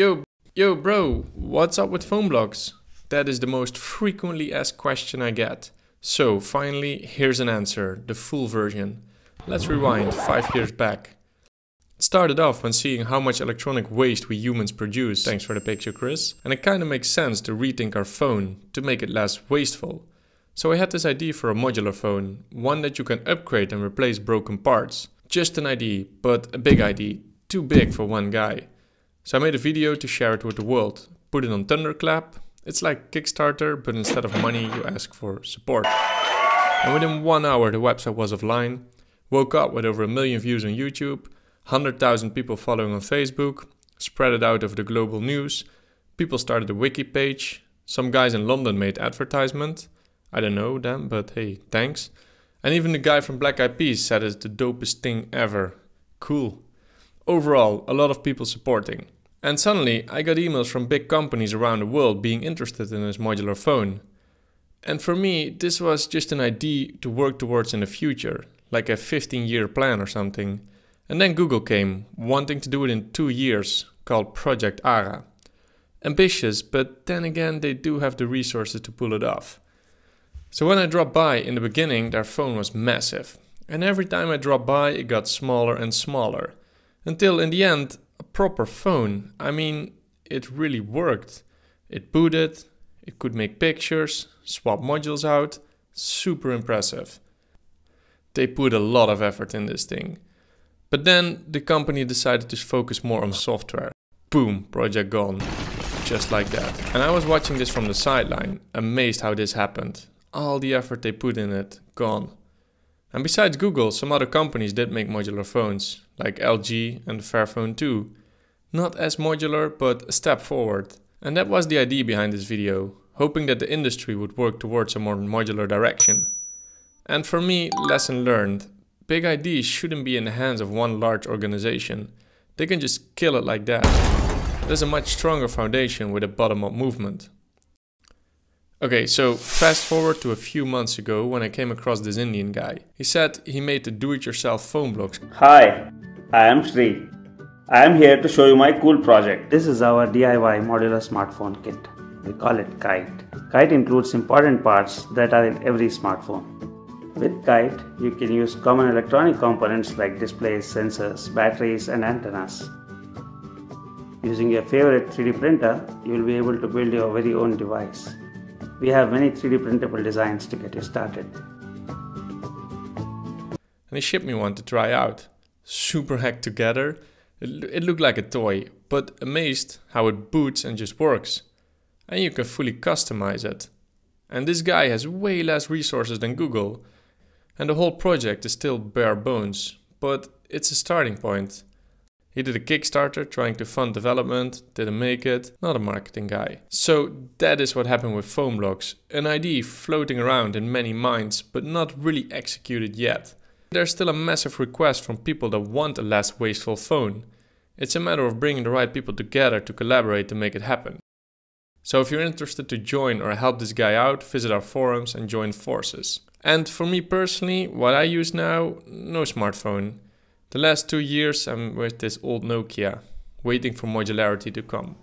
Yo, yo bro, what's up with phone blocks? That is the most frequently asked question I get. So finally, here's an answer, the full version. Let's rewind five years back. It started off when seeing how much electronic waste we humans produce, thanks for the picture Chris, and it kinda makes sense to rethink our phone to make it less wasteful. So I had this idea for a modular phone, one that you can upgrade and replace broken parts. Just an idea, but a big idea, too big for one guy. So I made a video to share it with the world. Put it on Thunderclap. It's like Kickstarter, but instead of money, you ask for support. And within one hour, the website was offline. Woke up with over a million views on YouTube, 100,000 people following on Facebook, spread it out over the global news. People started a wiki page. Some guys in London made advertisement. I don't know them, but hey, thanks. And even the guy from Black Eyed Peas said it's the dopest thing ever. Cool. Overall, a lot of people supporting. And suddenly, I got emails from big companies around the world being interested in this modular phone. And for me, this was just an idea to work towards in the future, like a 15 year plan or something. And then Google came, wanting to do it in two years, called Project ARA. Ambitious, but then again, they do have the resources to pull it off. So when I dropped by in the beginning, their phone was massive. And every time I dropped by, it got smaller and smaller until in the end, a proper phone. I mean, it really worked. It booted, it could make pictures, swap modules out, super impressive. They put a lot of effort in this thing. But then the company decided to focus more on software. Boom, project gone. Just like that. And I was watching this from the sideline, amazed how this happened. All the effort they put in it, gone. And besides Google, some other companies did make modular phones, like LG and Fairphone 2. Not as modular, but a step forward. And that was the idea behind this video, hoping that the industry would work towards a more modular direction. And for me, lesson learned. Big ideas shouldn't be in the hands of one large organization. They can just kill it like that. There's a much stronger foundation with a bottom-up movement. Okay, so fast forward to a few months ago when I came across this Indian guy. He said he made the do-it-yourself phone blocks. Hi, I am Sri. I am here to show you my cool project. This is our DIY modular smartphone kit. We call it Kite. Kite includes important parts that are in every smartphone. With Kite, you can use common electronic components like displays, sensors, batteries, and antennas. Using your favorite 3D printer, you will be able to build your very own device we have many 3D printable designs to get you started. And he shipped me one to try out. Super hacked together. It, it looked like a toy, but amazed how it boots and just works. And you can fully customize it. And this guy has way less resources than Google. And the whole project is still bare bones, but it's a starting point. He did a Kickstarter trying to fund development, didn't make it, not a marketing guy. So that is what happened with Foam Blocks, an idea floating around in many minds but not really executed yet. There's still a massive request from people that want a less wasteful phone. It's a matter of bringing the right people together to collaborate to make it happen. So if you're interested to join or help this guy out, visit our forums and join forces. And for me personally, what I use now, no smartphone. The last two years I'm with this old Nokia, waiting for modularity to come.